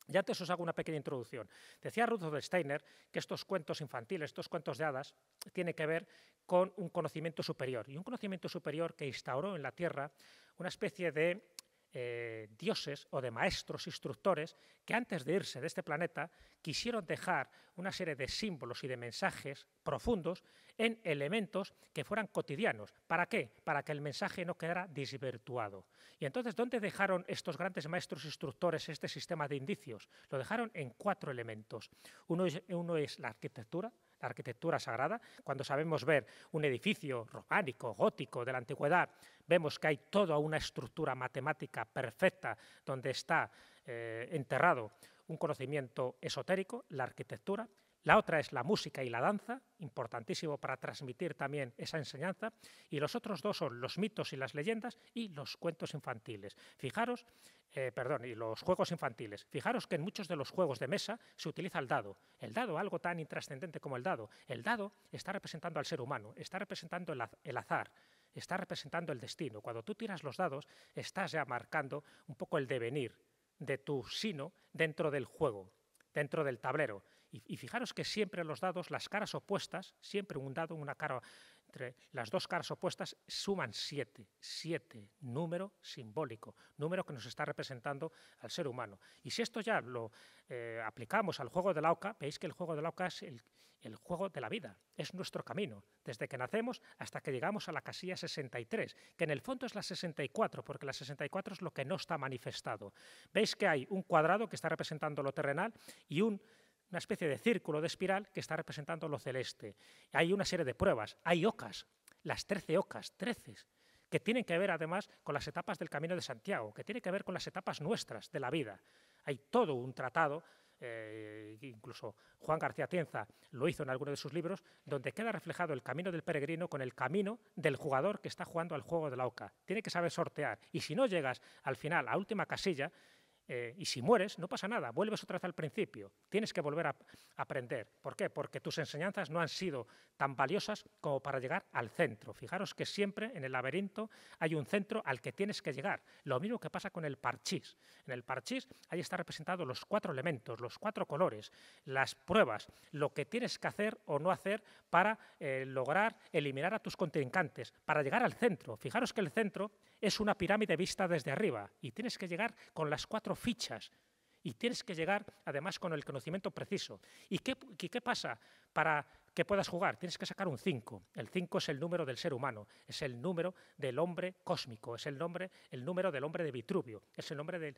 Ya antes os hago una pequeña introducción. Decía Rudolf Steiner que estos cuentos infantiles, estos cuentos de hadas, tienen que ver con un conocimiento superior. Y un conocimiento superior que instauró en la Tierra una especie de eh, dioses o de maestros instructores que antes de irse de este planeta quisieron dejar una serie de símbolos y de mensajes profundos en elementos que fueran cotidianos. ¿Para qué? Para que el mensaje no quedara desvirtuado. Y entonces, ¿dónde dejaron estos grandes maestros instructores este sistema de indicios? Lo dejaron en cuatro elementos. Uno es, la arquitectura, la arquitectura sagrada, cuando sabemos ver un edificio románico, gótico, de la antigüedad, vemos que hay toda una estructura matemática perfecta donde está eh, enterrado un conocimiento esotérico, la arquitectura, la otra es la música y la danza, importantísimo para transmitir también esa enseñanza. Y los otros dos son los mitos y las leyendas y los cuentos infantiles. Fijaros, eh, perdón, y los juegos infantiles. Fijaros que en muchos de los juegos de mesa se utiliza el dado. El dado, algo tan intrascendente como el dado. El dado está representando al ser humano, está representando el azar, está representando el destino. Cuando tú tiras los dados, estás ya marcando un poco el devenir de tu sino dentro del juego, dentro del tablero. Y, fijaros que siempre los dados, las caras opuestas, siempre un dado, una cara entre las dos caras opuestas, suman siete, siete número simbólico, número que nos está representando al ser humano. Y si esto ya lo eh, aplicamos al juego de la oca, veis que el juego de la oca es el, el juego de la vida, es nuestro camino, desde que nacemos hasta que llegamos a la casilla 63, que en el fondo es la 64, porque la 64 es lo que no está manifestado. Veis que hay un cuadrado que está representando lo terrenal y un una especie de círculo de espiral que está representando lo celeste. Hay una serie de pruebas, hay ocas, las trece ocas, trece, que tienen que ver además con las etapas del Camino de Santiago, que tienen que ver con las etapas nuestras de la vida. Hay todo un tratado, eh, incluso Juan García Tienza lo hizo en alguno de sus libros, donde queda reflejado el camino del peregrino con el camino del jugador que está jugando al juego de la oca. Tiene que saber sortear y si no llegas al final, a última casilla, eh, y si mueres, no pasa nada, vuelves otra vez al principio, tienes que volver a aprender. ¿Por qué? Porque tus enseñanzas no han sido tan valiosas como para llegar al centro. Fijaros que siempre en el laberinto hay un centro al que tienes que llegar. Lo mismo que pasa con el parchís. En el parchís ahí están representados los cuatro elementos, los cuatro colores, las pruebas, lo que tienes que hacer o no hacer para eh, lograr eliminar a tus contrincantes, para llegar al centro. Fijaros que el centro es una pirámide vista desde arriba y tienes que llegar con las cuatro fichas y tienes que llegar además con el conocimiento preciso. ¿Y qué, qué pasa para que puedas jugar? Tienes que sacar un 5. El 5 es el número del ser humano, es el número del hombre cósmico, es el, nombre, el número del hombre de Vitruvio, es el nombre del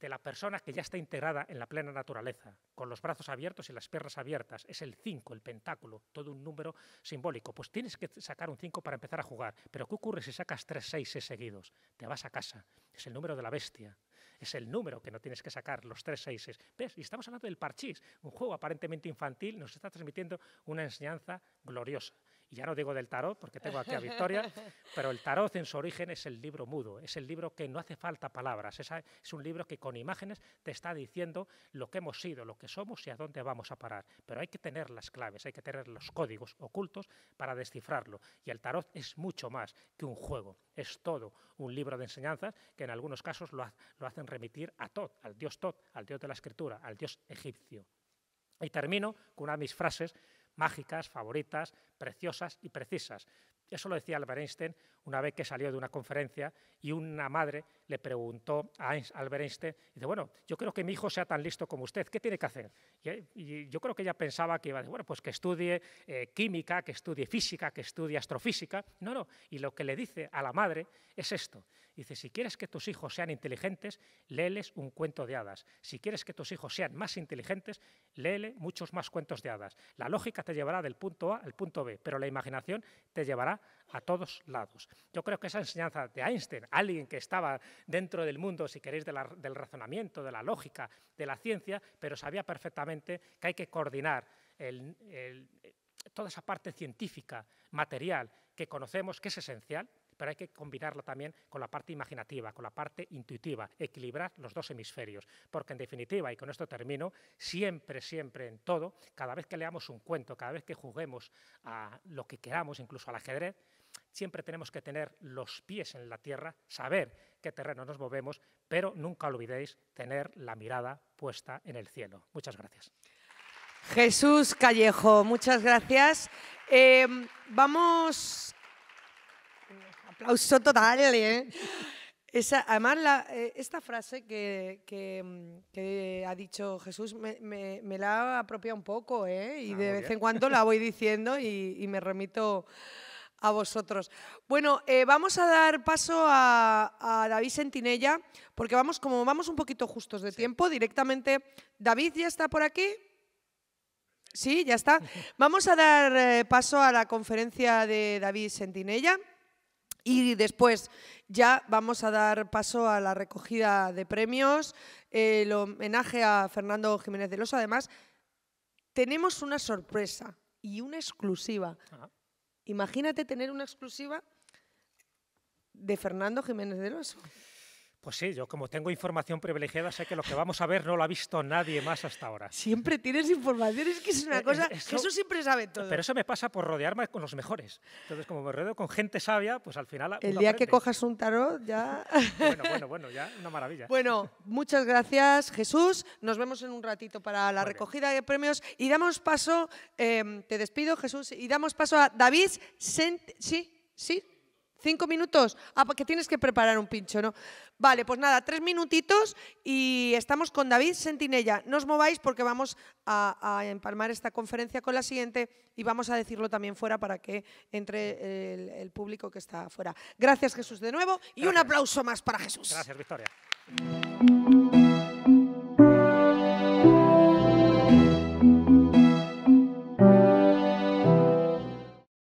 de la persona que ya está integrada en la plena naturaleza, con los brazos abiertos y las piernas abiertas. Es el 5, el pentáculo, todo un número simbólico. Pues tienes que sacar un 5 para empezar a jugar. Pero ¿qué ocurre si sacas tres 6 seguidos? Te vas a casa. Es el número de la bestia. Es el número que no tienes que sacar, los tres 6 ¿Ves? Y estamos hablando del parchís, un juego aparentemente infantil, nos está transmitiendo una enseñanza gloriosa. Y ya no digo del tarot, porque tengo aquí a Victoria, pero el tarot en su origen es el libro mudo, es el libro que no hace falta palabras, es, un libro que con imágenes te está diciendo lo que hemos sido, lo que somos y a dónde vamos a parar. Pero hay que tener las claves, hay que tener los códigos ocultos para descifrarlo. Y el tarot es mucho más que un juego, es todo un libro de enseñanzas que en algunos casos lo, hacen remitir a Tod, al dios Tot, al dios de la escritura, al dios egipcio. Y termino con una de mis frases mágicas, favoritas, preciosas y precisas. Eso lo decía Albert Einstein una vez que salió de una conferencia y una madre le preguntó a Albert Einstein, dice, bueno, yo creo que mi hijo sea tan listo como usted, ¿qué tiene que hacer? Y, yo creo que ella pensaba que iba a decir, bueno, pues que estudie eh, química, que estudie física, que estudie astrofísica. No, no, y lo que le dice a la madre es esto. Dice, si quieres que tus hijos sean inteligentes, léeles un cuento de hadas. Si quieres que tus hijos sean más inteligentes, léele muchos más cuentos de hadas. La lógica te llevará del punto A al punto B, pero la imaginación te llevará a todos lados. Yo creo que esa enseñanza de Einstein, alguien que estaba dentro del mundo, si queréis, del razonamiento, de la lógica, de la ciencia, pero sabía perfectamente que hay que coordinar toda esa parte científica, material, que conocemos, que es esencial, pero hay que combinarlo también con la parte imaginativa, con la parte intuitiva, equilibrar los dos hemisferios, porque en definitiva, y con esto termino, siempre, siempre en todo, cada vez que leamos un cuento, cada vez que juguemos a lo que queramos, incluso al ajedrez, siempre tenemos que tener los pies en la tierra, saber qué terreno nos movemos, pero nunca olvidéis tener la mirada puesta en el cielo. Muchas gracias. Jesús Callejo, muchas gracias. Eh, vamos aplauso total. ¿eh? además, eh, esta frase mm, que, ha dicho Jesús me, la apropia un poco, ¿eh? y ah, de vez en cuando la voy diciendo y, me remito a vosotros. Bueno, eh, vamos a dar paso a, David Sentinella, porque vamos, como vamos un poquito justos de tiempo, directamente. David ya está por aquí. Sí, ya está. Vamos a dar eh, paso a la conferencia de David Sentinella. Y después ya vamos a dar paso a la recogida de premios, el homenaje a Fernando Jiménez de Losa. Además, tenemos una sorpresa y una exclusiva. Imagínate tener una exclusiva de Fernando Jiménez de loso. Pues sí, yo como tengo información privilegiada sé que lo que vamos a ver no lo ha visto nadie más hasta ahora. Siempre tienes información, es que es una eh, eh, cosa, eso, Jesús siempre sabe todo. Pero eso me pasa por rodearme con los mejores. Entonces, como me rodeo con gente sabia, pues al final... El día que cojas un tarot ya... Bueno, bueno, bueno, ya una maravilla. Bueno, muchas gracias Jesús, nos vemos en un ratito para la recogida de premios y damos paso, em, te despido Jesús, y damos paso a David Sent... Sí, sí, ¿Cinco minutos? Ah, porque tienes que preparar un pincho, ¿no? Vale, pues nada, tres minutitos y estamos con David Sentinella. No os mováis porque vamos a, empalmar esta conferencia con la siguiente y vamos a decirlo también fuera para que entre el, público que está afuera. Gracias, Jesús, de nuevo y un aplauso más para Jesús. Gracias, Victoria.